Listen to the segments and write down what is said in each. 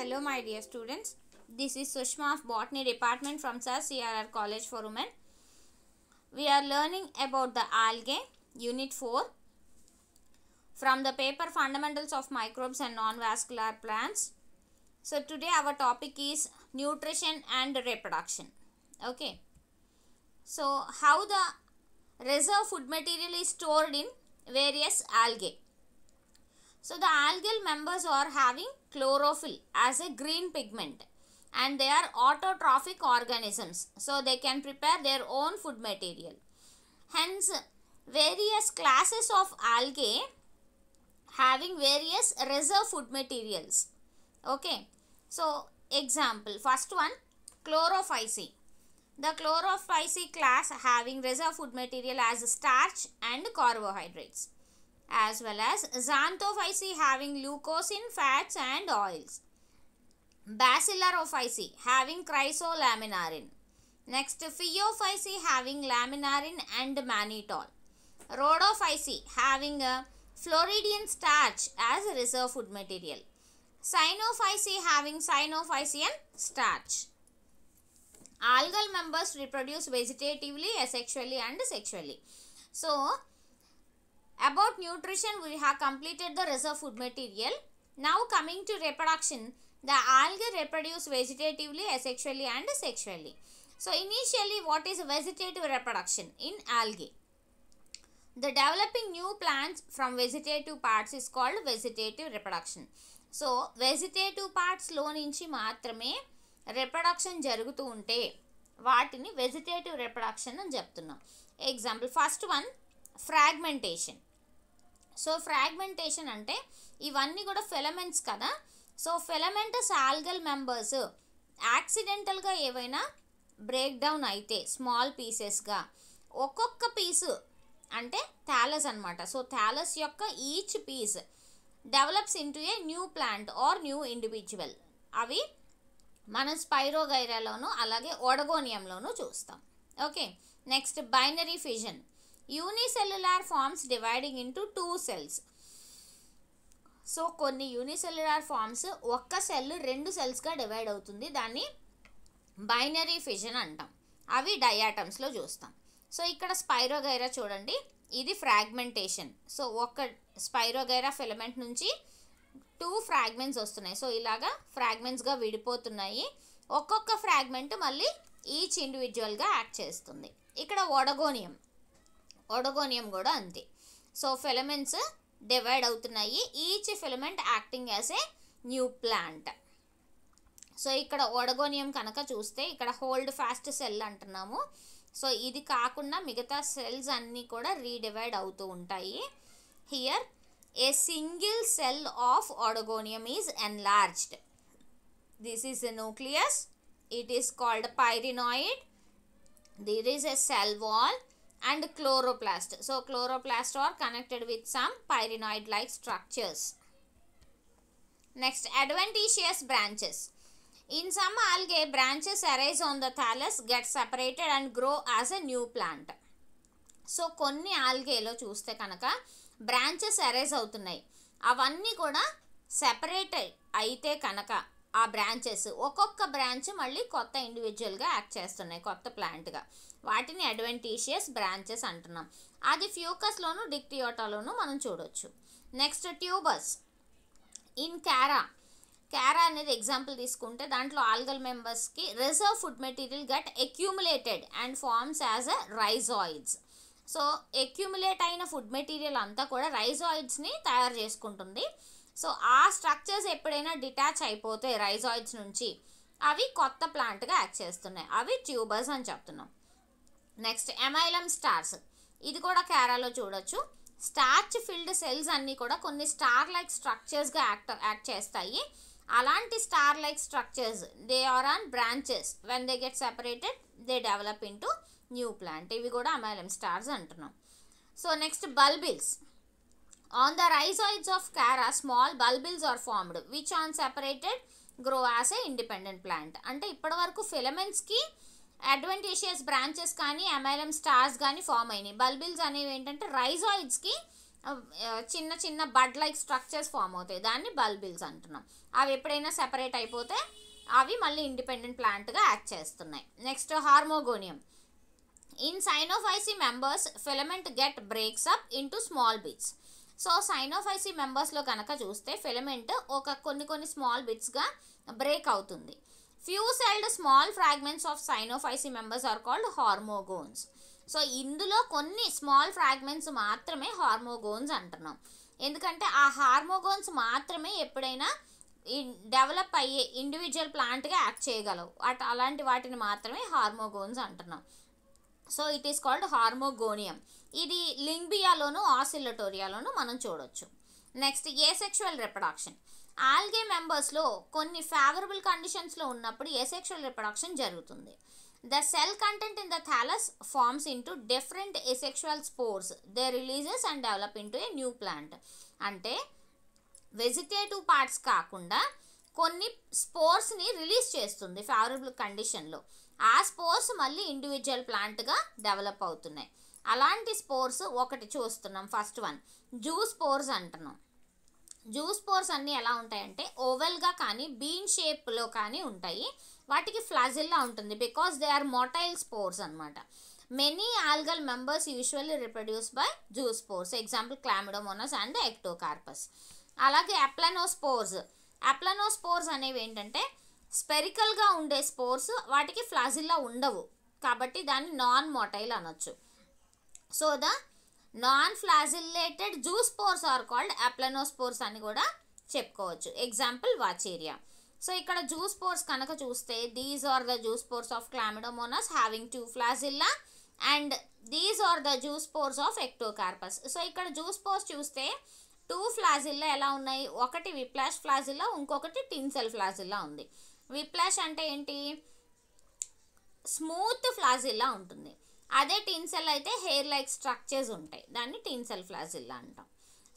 Hello my dear students. This is Sushma of Botany Department from Sir CRR College for Women. We are learning about the algae unit 4 from the paper fundamentals of microbes and non-vascular plants. So today our topic is nutrition and reproduction. Okay. So how the reserve food material is stored in various algae. So the algal members are having chlorophyll as a green pigment and they are autotrophic organisms. So they can prepare their own food material. Hence various classes of algae having various reserve food materials. Okay. So example first one chlorophyce. The chlorophyce class having reserve food material as starch and carbohydrates as well as xanthophyce having leucosin fats and oils. Bacillerophyce having chrysolaminarin. Next, Pheophyce having laminarin and mannitol. Rhodophyce having a Floridian starch as reserve food material. Cynophyce having cynophycean starch. Algal members reproduce vegetatively, asexually and sexually. So, About nutrition, we have completed the reserve food material. Now coming to reproduction, the algae reproduce vegetatively, asexually and sexually. So initially what is vegetative reproduction in algae? The developing new plants from vegetative parts is called vegetative reproduction. So vegetative పార్ట్స్లో నుంచి మాత్రమే reproduction జరుగుతూ ఉంటే వాటిని vegetative reproduction అని చెప్తున్నాం example first one fragmentation so fragmentation అంటే ఇవన్నీ కూడా ఫిలమెంట్స్ కదా సో ఫిలమెంటస్ ఆల్గల్ మెంబర్స్ యాక్సిడెంటల్గా ఏవైనా బ్రేక్ డౌన్ అయితే స్మాల్ పీసెస్గా ఒక్కొక్క పీసు అంటే థాలస్ అనమాట సో థాలస్ యొక్క each piece develops into a new plant or new individual అవి మనం స్పైరోగైరాలోను అలాగే ఒడగోనియంలోనూ చూస్తాం okay next binary fission unicellular forms dividing into two cells so కొన్ని యూనిసెల్యులార్ ఫార్మ్స్ ఒక్క సెల్ రెండు సెల్స్గా డివైడ్ అవుతుంది దాన్ని బైనరీ ఫిజన్ అంటాం అవి డయాటమ్స్లో చూస్తాం సో ఇక్కడ స్పైరోగైరా చూడండి ఇది ఫ్రాగ్మెంటేషన్ సో ఒక స్పైరోగైరా ఫిలమెంట్ నుంచి టూ ఫ్రాగ్మెంట్స్ వస్తున్నాయి సో ఇలాగా ఫ్రాగ్మెంట్స్గా విడిపోతున్నాయి ఒక్కొక్క ఫ్రాగ్మెంట్ మళ్ళీ ఈచ్ ఇండివిజువల్గా యాక్ట్ చేస్తుంది ఇక్కడ ఒడగోనియం ఒడగోనియం కూడా అంతే సో ఫిలమెంట్స్ డివైడ్ అవుతున్నాయి each filament acting as a new plant so ఇక్కడ ఒడగోనియం కనుక చూస్తే ఇక్కడ హోల్డ్ ఫాస్ట్ సెల్ అంటున్నాము సో ఇది కాకుండా మిగతా సెల్స్ అన్నీ కూడా రీడివైడ్ అవుతూ ఉంటాయి here a single cell of Oedogonium is enlarged this is a nucleus it is called pyrenoid there is a cell wall and chloroplast. So chloroplast are connected with some pyrenoid like structures. Next adventitious branches. In some algae, branches arise on the thallus, get separated and grow as a new plant. So కొన్ని ఆల్గేలో చూస్తే కనుక branches erase అవుతున్నాయి అవన్నీ కూడా separate అయితే కనుక ఆ బ్రాంచెస్ ఒక్కొక్క బ్రాంచ్ మళ్ళీ కొత్త ఇండివిజువల్గా యాక్ట్ చేస్తున్నాయి కొత్త ప్లాంట్గా వాటిని అడ్వెంటీషియస్ బ్రాంచెస్ అంటున్నాం అది ఫ్యూకస్లోను డిక్టియోటాలోను మనం చూడవచ్చు next tubers in Chara Chara అనేది ఎగ్జాంపుల్ తీసుకుంటే దాంట్లో ఆల్గల్ మెంబర్స్కి reserve food material get accumulated and forms as a rhizoids so accumulate అయిన ఫుడ్ మెటీరియల్ అంతా కూడా రైజాయిడ్స్ని తయారు చేసుకుంటుంది సో ఆ స్ట్రక్చర్స్ ఎప్పుడైనా డిటాచ్ అయిపోతే రైజాయిడ్స్ నుంచి అవి కొత్త ప్లాంట్గా యాక్ట్ చేస్తున్నాయి అవి ట్యూబర్స్ అని చెప్తున్నాం నెక్స్ట్ ఎమైలమ్ స్టార్స్ ఇది కూడా కేరాలో చూడొచ్చు స్టార్చ్ ఫిల్డ్ సెల్స్ అన్నీ కూడా కొన్ని స్టార్ లైక్ స్ట్రక్చర్స్గా యాక్ట్ యాక్ట్ చేస్తాయి అలాంటి star like structures they are on branches when they get separated they develop into new plant ఇవి కూడా అమైలమ్ స్టార్స్ అంటున్నాం so next bulbils On the rhizoids of Cara, small bulbils are formed which on separated grow as a independent plant అంటే ఇప్పటి వరకు ఫిలమెంట్స్కి adventitious branches కానీ amylum stars కానీ form అయినాయి బల్బిల్స్ అనేవి ఏంటంటే రైజాయిడ్స్కి చిన్న చిన్న బడ్ లైక్ స్ట్రక్చర్స్ ఫామ్ అవుతాయి దాన్ని బల్బిల్స్ అంటున్నాం అవి ఎప్పుడైనా సెపరేట్ అయిపోతే అవి మళ్ళీ ఇండిపెండెంట్ ప్లాంట్గా యాక్ట్ చేస్తున్నాయి next hormogonium in Cyanophyceae members filament get breaks up into small bits so Cyanophyceae మెంబర్స్లో కనుక చూస్తే ఫిలమెంట్ ఒక కొన్ని కొన్ని స్మాల్ బిట్స్గా బ్రేక్ అవుతుంది few celled small fragments of Cyanophyceae members are called hormogones so ఇందులో కొన్ని స్మాల్ ఫ్రాగ్మెంట్స్ మాత్రమే హార్మోగోన్స్ అంటున్నాం ఎందుకంటే ఆ హార్మోగోన్స్ మాత్రమే ఎప్పుడైనా డెవలప్ అయ్యే ఇండివిజువల్ ప్లాంట్గా యాక్ట్ చేయగలవు అట్ అలాంటి వాటిని మాత్రమే హార్మోగోన్స్ అంటున్నాం so it is called hormogonium ఇది లింగ్బియాలోను ఆసిలటోరియాలోను మనం చూడొచ్చు నెక్స్ట్ సెక్షువల్ రిప్రొడక్షన్ ఆల్గే మెంబర్స్లో కొన్ని ఫేవరబుల్ కండిషన్స్లో ఉన్నప్పుడు సెక్షువల్ రిప్రొడక్షన్ జరుగుతుంది the cell content in the thallus forms into different asexual spores they releases and develop into a new plant అంటే వెజిటేటివ్ పార్ట్స్ కాకుండా కొన్ని స్పోర్స్ని రిలీజ్ చేస్తుంది ఫేవరబుల్ కండిషన్లో ఆ స్పోర్స్ మళ్ళీ ఇండివిజువల్ ప్లాంట్గా డెవలప్ అవుతున్నాయి అలాంటి స్పోర్స్ ఒకటి చూస్తున్నాం ఫస్ట్ వన్ జూ స్పోర్స్ అంటున్నాం జూ స్పోర్స్ అన్నీ ఎలా ఉంటాయంటే ఓవెల్గా కానీ బీన్ షేప్లో కానీ ఉంటాయి వాటికి ఫ్లాజిల్లా ఉంటుంది because they are motile spores అనమాట many algal members usually reproduce by zoospores example Chlamydomonas and Ectocarpus అలాగే అప్లనో స్పోర్స్ అనేవి ఏంటంటే స్పెరికల్గా ఉండే స్పోర్స్ వాటికి ఫ్లాజిల్లా ఉండవు కాబట్టి దాన్ని నాన్ మోటైల్ అనొచ్చు so the non flagellated zoospores are called aplanospores అని కూడా చెప్పుకోవచ్చు ఎగ్జాంపుల్ వాచేరియా సో ఇక్కడ జూ స్పోర్స్ కనుక చూస్తే these are the zoospores of Chlamydomonas having two flagella and these are the zoospores of Ectocarpus so ఇక్కడ zoospores చూస్తే two flagella ఎలా ఉన్నాయి ఒకటి విప్లాష్ ఫ్లాజిల్లా ఇంకొకటి టిన్సెల్ ఫ్లాజిల్లా ఉంది విప్లాష్ అంటే ఏంటి స్మూత్ ఫ్లాజిల్లా ఉంటుంది అదే టీన్సెల్ అయితే హెయిర్ లైక్ స్ట్రక్చర్స్ ఉంటాయి దాన్ని టీన్సెల్ ఫ్లాజిల్ అంటాం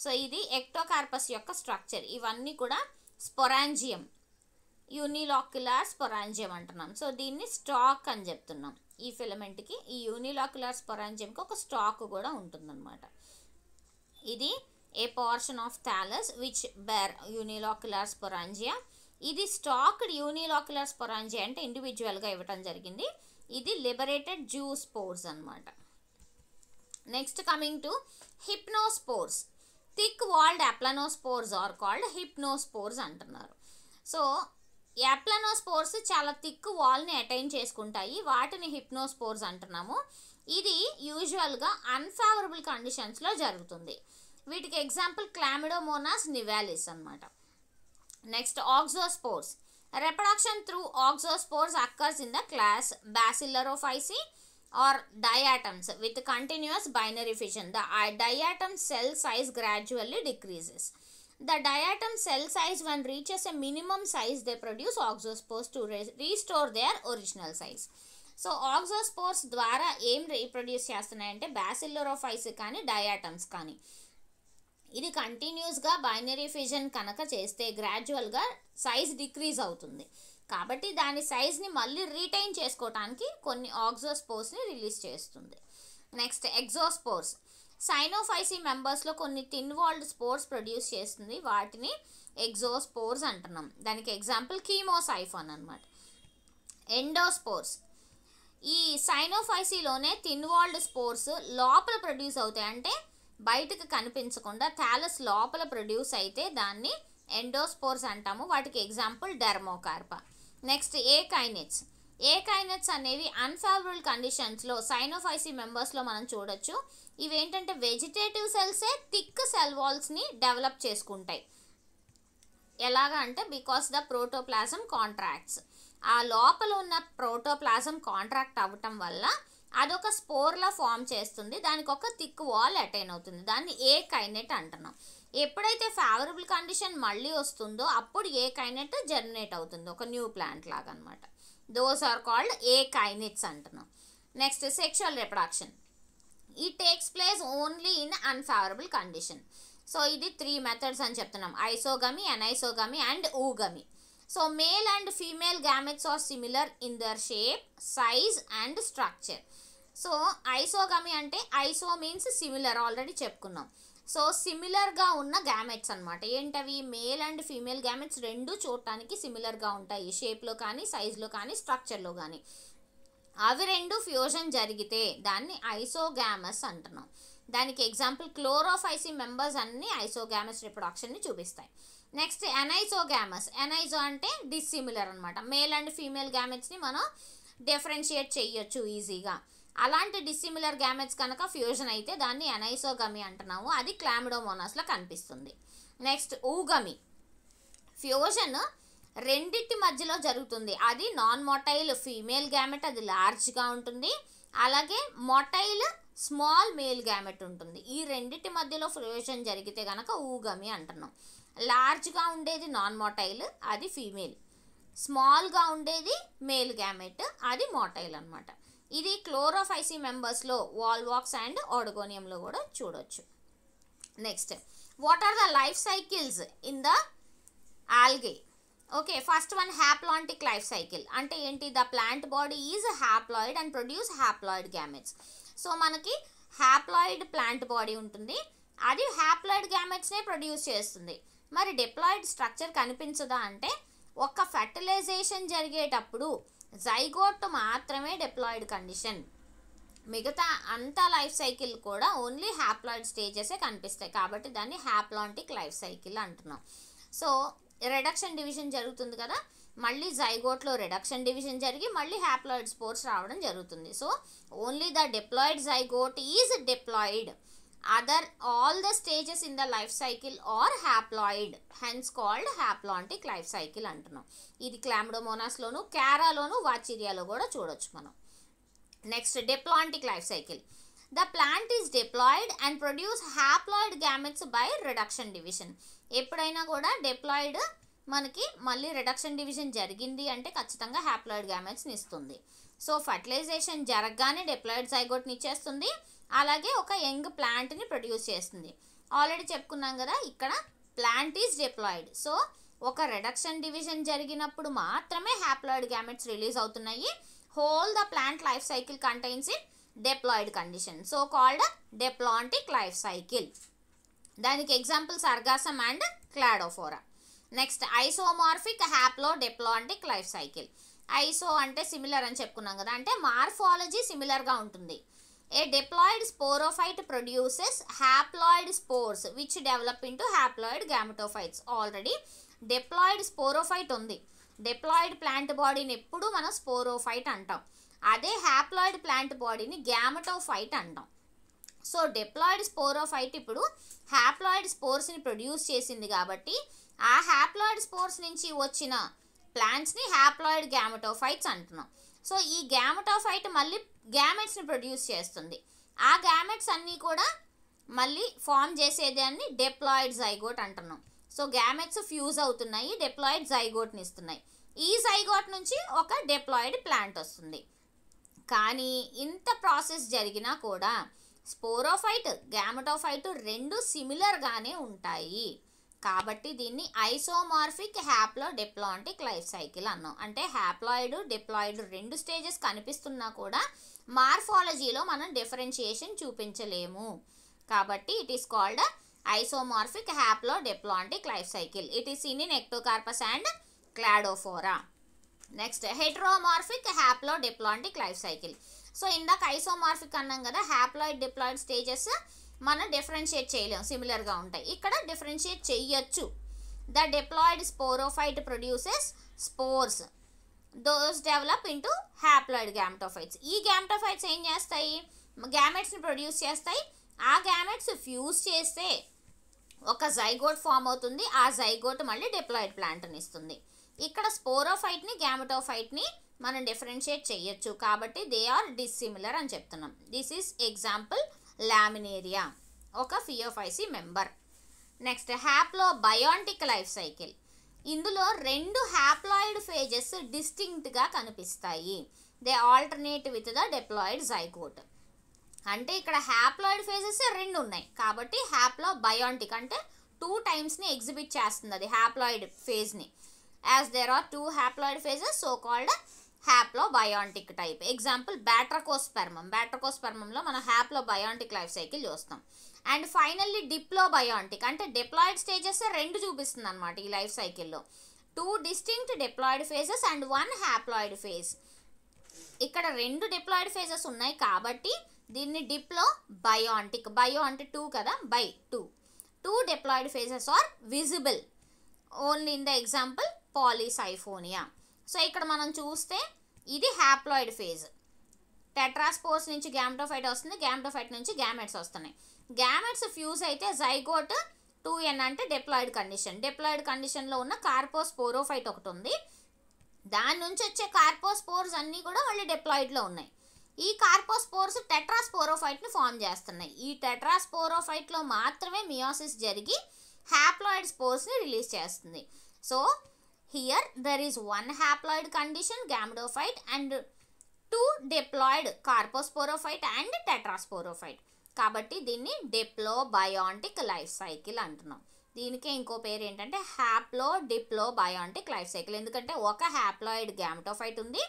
సో ఇది ఎక్టోకార్పస్ యొక్క స్ట్రక్చర్ ఇవన్నీ కూడా స్పొరాంజియం యూనిలాక్యులార్ స్పొరాంజియం అంటున్నాం సో దీన్ని స్టాక్ అని చెప్తున్నాం ఈ ఫిలమెంట్కి ఈ యూనిలాక్యులార్ స్పొరాంజియంకి ఒక స్టాక్ కూడా ఉంటుందన్నమాట ఇది a portion of thallus which bear unilocular sporangia ఇది స్టాక్డ్ యూనిలాక్యులర్ స్పొరాంజియా అంటే ఇండివిజువల్గా ఇవ్వటం జరిగింది ఇది లిబరేటెడ్ జ్యూ స్పోర్స్ అనమాట next coming to hypnospores thick walled aplanospores are called hypnospores అంటున్నారు సో యాప్లనోస్పోర్స్ చాలా థిక్ వాల్ని అటైన్ చేసుకుంటాయి వాటిని హిప్నోస్పోర్స్ అంటున్నాము ఇది యూజువల్గా అన్ఫేవరబుల్ కండిషన్స్లో జరుగుతుంది వీటికి ఎగ్జాంపుల్ క్లామిడోమోనాస్ నివాలిస్ అనమాట next auxospores reproduction through auxospores occurs in the class Bacillariophyceae or diatoms with continuous binary fission the diatom cell size gradually decreases the diatom cell size one reaches a minimum size they produce auxospores to restore their original size so auxospores ద్వారా ఏం reproduce చేస్తున్నాయంటే బ్యాసిల్లరోఫైసీ కానీ diatoms కానీ ఇది కంటిన్యూస్గా binary fission కనుక చేస్తే గ్రాడ్యువల్గా సైజ్ డిక్రీజ్ అవుతుంది కాబట్టి దాని సైజ్ని మళ్ళీ రీటైన్ చేసుకోవటానికి కొన్ని ఆక్సోస్పోర్స్ని రిలీజ్ చేస్తుంది నెక్స్ట్ ఎగ్జోస్పోర్స్ సైనోఫైసీ మెంబర్స్లో కొన్ని థిన్ వాల్డ్ స్పోర్స్ ప్రొడ్యూస్ చేస్తుంది వాటిని ఎగ్జోస్పోర్స్ అంటున్నాం దానికి ఎగ్జాంపుల్ కీమోసైఫాన్ అనమాట ఎండోస్పోర్స్ ఈ సైనోఫైసీలోనే థిన్ వాల్డ్ స్పోర్స్ లోపల ప్రొడ్యూస్ అవుతాయి అంటే బయటకు కనిపించకుండా థ్యాలస్ లోపల ప్రొడ్యూస్ అయితే దాన్ని ఎండోస్పోర్స్ అంటాము వాటికి ఎగ్జాంపుల్ డెర్మోకార్ప నెక్స్ట్ ఏ కైనెట్స్ ఏ కైనెట్స్ అనేవి అన్ఫేవరబుల్ కండిషన్స్లో సైనోఫైసీ మెంబర్స్లో మనం చూడొచ్చు ఇవేంటంటే వెజిటేటివ్ సెల్సే థిక్ సెల్ వాల్స్ని డెవలప్ చేసుకుంటాయి ఎలాగా అంటే బికాస్ ద ప్రోటోప్లాజం కాంట్రాక్ట్స్ ఆ లోపల ఉన్న ప్రోటోప్లాజం కాంట్రాక్ట్ అవ్వటం వల్ల అదొక స్పోర్లా ఫామ్ చేస్తుంది దానికి ఒక థిక్ వాల్ అటైన్ అవుతుంది దాన్ని ఏ కైనెట్ అంటున్నాం ఎప్పుడైతే ఫేవరబుల్ కండిషన్ మళ్ళీ వస్తుందో అప్పుడు ఏ కైనెట్ జర్మినేట్ అవుతుంది ఒక న్యూ ప్లాంట్ లాగా అనమాట those are called akinetes అంటున్నాం నెక్స్ట్ సెక్షువల్ రిప్రొడక్షన్ ఈ takes place only in unfavourable condition so ఇది త్రీ మెథడ్స్ అని చెప్తున్నాం isogamy anisogamy and oogamy so male and female gametes are similar in their shape size and structure so isogamy అంటే iso means similar already చెప్పుకున్నాం so సిమిలర్గా ఉన్న gametes అనమాట ఏంటవి male and female gametes రెండు చూడటానికి సిమిలర్గా ఉంటాయి షేప్లో కానీ సైజులో కానీ స్ట్రక్చర్లో కానీ అవి రెండు ఫ్యూజన్ జరిగితే దాన్ని ఐసోగ్యామస్ అంటున్నాం దానికి ఎగ్జాంపుల్ క్లోరోఫైసి మెంబర్స్ అన్ని ఐసోగ్యామస్ రిప్రొడక్షన్ని చూపిస్తాయి నెక్స్ట్ ఎనైజోగ్యామస్ ఎనైజో అంటే డిస్సిమిలర్ అనమాట మేల్ అండ్ ఫీమేల్ గ్యామెట్స్ని మనం డిఫరెన్షియేట్ చేయొచ్చు ఈజీగా అలాంటి డిసిమిలర్ గ్యామెట్స్ కనుక ఫ్యూజన్ అయితే దాన్ని ఎనైసోగమి అంటున్నాము అది క్లామిడోమోనాస్లో కనిపిస్తుంది నెక్స్ట్ ఊగమి ఫ్యూజన్ రెండింటి మధ్యలో జరుగుతుంది అది నాన్ మొటైల్ ఫీమేల్ గ్యామెట్ అది లార్జ్గా ఉంటుంది అలాగే మొటైల్ స్మాల్ మేల్ గ్యామెట్ ఉంటుంది ఈ రెండింటి మధ్యలో ఫ్యూజన్ జరిగితే కనుక ఊగమి అంటున్నాం లార్జ్గా ఉండేది నాన్ మోటైల్ అది ఫీమేల్ స్మాల్గా ఉండేది మేల్ గ్యామెట్ అది మోటైల్ అనమాట ఇది క్లోరోఫైసి మెంబర్స్లో వాల్వాక్స్ అండ్ ఆడగోనియంలో కూడా చూడొచ్చు next what are the life cycles in the algae okay first one haplontic life cycle అంటే ఏంటి the plant body is haploid and produce haploid gametes so మనకి హ్యాప్లాయిడ్ ప్లాంట్ బాడీ ఉంటుంది అది హ్యాప్లాయిడ్ గ్యామెట్స్నే ప్రొడ్యూస్ చేస్తుంది మరి డిప్లాయిడ్ స్ట్రక్చర్ కనిపించదా అంటే ఒక fertilisation జరిగేటప్పుడు జైగోట్ మాత్రమే డిప్లాయిడ్ కండిషన్ మిగతా అంతా లైఫ్ సైకిల్ కూడా ఓన్లీ హ్యాప్లాయిడ్ స్టేజెసే కనిపిస్తాయి కాబట్టి దాన్ని హ్యాప్లాంటిక్ లైఫ్ సైకిల్ అంటున్నాం సో రిడక్షన్ డివిజన్ జరుగుతుంది కదా మళ్ళీ జైగోట్లో రిడక్షన్ డివిజన్ జరిగి మళ్ళీ హ్యాప్లాయిడ్ స్పోర్ట్స్ రావడం జరుగుతుంది so only the diploid zygote is diploid other all the stages in the life cycle are haploid hence called haplontic life cycle అంటున్నాం ఇది క్లామ్డోమోనాస్లోను క్యారాలోను వాచిరియాలో కూడా చూడొచ్చు మనం next diplontic life cycle the plant is diploid and produce haploid gametes by reduction division ఎప్పుడైనా కూడా డిప్లాయిడ్ మనకి మళ్ళీ రిడక్షన్ డివిజన్ జరిగింది అంటే ఖచ్చితంగా హ్యాప్లాయిడ్ గ్యామెట్స్ని ఇస్తుంది సో ఫర్టిలైజేషన్ జరగగానే డిప్లాయిడ్ సైగోట్ని ఇచ్చేస్తుంది అలాగే ఒక యంగ్ ప్లాంట్ని ప్రొడ్యూస్ చేస్తుంది ఆల్రెడీ చెప్పుకున్నాం కదా ఇక్కడ ప్లాంట్ ఈజ్ డిప్లాయిడ్ సో ఒక రిడక్షన్ డివిజన్ జరిగినప్పుడు మాత్రమే హ్యాప్లాయిడ్ గ్యామెట్స్ రిలీజ్ అవుతున్నాయి whole the plant life cycle contains in diploid condition so called diplontic life cycle దానికి example Sargassum and Cladophora next isomorphic haplodiplontic life cycle iso అంటే similar అని చెప్పుకున్నాం కదా అంటే morphology సిమిలర్గా ఉంటుంది A diploid sporophyte produces haploid spores which develop into haploid gametophytes. ఆల్రెడీ diploid sporophyte ఉంది డెప్లాయిడ్ ప్లాంట్ బాడీని ఎప్పుడు మనం స్పోరోఫైట్ అంటాం అదే హ్యాప్లాయిడ్ ప్లాంట్ బాడీని గ్యామటోఫైట్ అంటాం సో డెప్లాయిడ్ స్పోరోఫైట్ ఇప్పుడు హ్యాప్లాయిడ్ స్పోర్స్ని ప్రొడ్యూస్ చేసింది కాబట్టి ఆ హ్యాప్లాయిడ్ స్పోర్స్ నుంచి వచ్చిన ప్లాంట్స్ని హ్యాప్లాయిడ్ గ్యామటోఫైట్స్ అంటున్నాం సో ఈ గ్యామటోసైట్ మళ్ళీ గ్యామెట్స్ని ప్రొడ్యూస్ చేస్తుంది ఆ గ్యామెట్స్ అన్నీ కూడా మళ్ళీ ఫామ్ చేసేదాన్ని డెప్లాయిడ్ జైగోట్ అంటున్నాం సో గ్యామెట్స్ ఫ్యూజ్ అవుతున్నాయి డెప్లాయిడ్ జైగోట్ని ఇస్తున్నాయి ఈ జైగోట్ నుంచి ఒక డెప్లాయిడ్ ప్లాంట్ వస్తుంది కానీ ఇంత ప్రాసెస్ జరిగినా కూడా స్పోరోఫైట్ గ్యామటోఫైట్ రెండు సిమిలర్గానే ఉంటాయి కాబట్టి దీన్ని isomorphic haplodiplontic life cycle అన్నాం అంటే హ్యాప్లాయిడ్ డిప్లాయిడ్ రెండు స్టేజెస్ కనిపిస్తున్నా కూడా మార్ఫాలజీలో మనం డిఫరెన్షియేషన్ చూపించలేము కాబట్టి it is called isomorphic haplodiplontic life cycle it is in in Ectocarpus and Cladophora next heteromorphic haplodiplontic life cycle so ఇందాక ఐసోమార్ఫిక్ అన్నాం కదా హ్యాప్లాయిడ్ డిప్లాయిడ్ స్టేజెస్ మనం డిఫరెన్షియేట్ చేయలేము సిమిలర్గా ఉంటాయి ఇక్కడ డిఫరెన్షియేట్ చేయొచ్చు the diploid sporophyte produces spores those develop into haploid gametophytes ఈ గ్యామ్టోఫైట్స్ ఏం చేస్తాయి గ్యామెట్స్ని ప్రొడ్యూస్ చేస్తాయి ఆ గ్యామెట్స్ ఫ్యూజ్ చేస్తే ఒక జైగోట్ ఫామ్ అవుతుంది ఆ జైగోట్ మళ్ళీ డిప్లాయిడ్ ప్లాంట్ని ఇస్తుంది ఇక్కడ స్పోరోఫైట్ని గ్యామటోఫైట్ని మనం డిఫరెన్షియేట్ చేయొచ్చు కాబట్టి దే ఆర్ డిస్సిమిలర్ అని చెప్తున్నాం దిస్ ఈజ్ ఎగ్జాంపుల్ లామినేరియా ఒక Phaeophyceae member next haplobiontic life cycle ఇందులో రెండు హ్యాప్లాయిడ్ ఫేజెస్ డిస్టింక్ట్గా కనిపిస్తాయి they alternate with the diploid zygote అంటే ఇక్కడ హ్యాప్లాయిడ్ ఫేజెస్ రెండు ఉన్నాయి కాబట్టి హ్యాప్లో బయోంటిక్ అంటే టూ టైమ్స్ని ఎగ్జిబిట్ చేస్తుంది అది హ్యాప్లాయిడ్ ఫేజ్ని as there are two haploid phases so called haplobiontic type example Batrachospermum బ్యాట్రకోస్పెర్మంలో మనం హ్యాప్లో బయోంటిక్ లైఫ్ సైకిల్ చూస్తాం అండ్ ఫైనల్లీ డిప్లో బయోంటిక్ అంటే డిప్లాయిడ్ స్టేజెస్ రెండు చూపిస్తుంది అనమాట ఈ లైఫ్ సైకిల్లో two distinct diploid phases and one haploid phase ఇక్కడ రెండు డిప్లాయిడ్ ఫేజెస్ ఉన్నాయి కాబట్టి దీన్ని డిప్లో బయోంటిక్ బయో అంటే టూ కదా bi two two diploid phases are visible only in the example Polysiphonia so ఇక్కడ మనం చూస్తే ఇది హ్యాప్లాయిడ్ ఫేజ్ టెట్రాస్పోర్స్ నుంచి గ్యామ్టోఫైట్ వస్తుంది గ్యామ్టోఫైట్ నుంచి గ్యామెట్స్ వస్తున్నాయి గ్యామెట్స్ ఫ్యూజ్ అయితే జైగోట్ టూ ఎన్ అంటే డెప్లాయిడ్ కండిషన్ డెప్లాయిడ్ కండిషన్లో ఉన్న కార్పోస్పోరోఫైట్ ఒకటి ఉంది దాని నుంచి వచ్చే కార్పోస్పోర్స్ అన్నీ కూడా మళ్ళీ డెప్లాయిడ్లో ఉన్నాయి ఈ కార్పోస్పోర్స్ టెట్రాస్పోరోఫైట్ని ఫామ్ చేస్తున్నాయి ఈ టెట్రాస్పోరోఫైట్లో మాత్రమే మియోసిస్ జరిగి హ్యాప్లాయిడ్ స్పోర్స్ని రిలీజ్ చేస్తుంది so here there is one haploid condition gametophyte and two diploid carposporophyte and tetrasporophyte కాబట్టి దీన్ని డిప్లోబయాంటిక్ లైఫ్ సైకిల్ అంటున్నాం దీనికి ఇంకో పేరు ఏంటంటే హ్యాప్లో డిప్లో బయాంటిక్ లైఫ్ సైకిల్ ఎందుకంటే ఒక హ్యాప్లాయిడ్ గ్యామటోఫైట్ ఉంది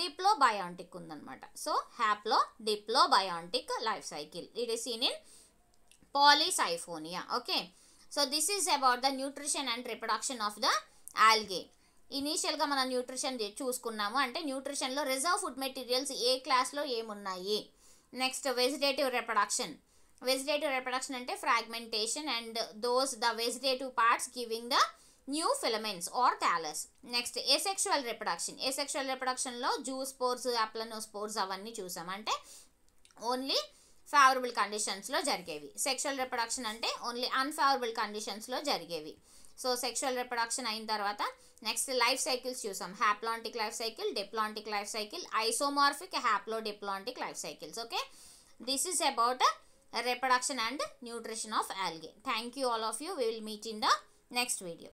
డిప్లో బయాంటిక్ ఉందన్నమాట so haplodiplobiontic life cycle it is seen in Polysiphonia okay so this is about the nutrition and reproduction of the algae ఇనీషియల్గా మనం nutrition చూసుకున్నాము అంటే న్యూట్రిషన్లో reserve food materials ఏ క్లాస్లో ఏమున్నాయి next vegetative reproduction vegetative reproduction అంటే fragmentation and those the vegetative parts giving the new filaments or thallus next asexual reproduction asexual రిప్రొడక్షన్లో జూ స్పోర్ట్స్ అప్లనో స్పోర్ట్స్ అవన్నీ చూసాం అంటే ఓన్లీ ఫేవరబుల్ కండిషన్స్లో జరిగేవి సెక్షువల్ రిప్రొడక్షన్ అంటే ఓన్లీ అన్ఫేవరబుల్ కండిషన్స్లో జరిగేవి సో సెక్షువల్ రిప్రొడక్షన్ అయిన తర్వాత నెక్స్ట్ లైఫ్ సైకిల్స్ చూసాం haplontic life cycle diplontic life cycle isomorphic haplodiplontic life cycles okay this is about reproduction and nutrition of algae thank you all of you We will meet in the next video.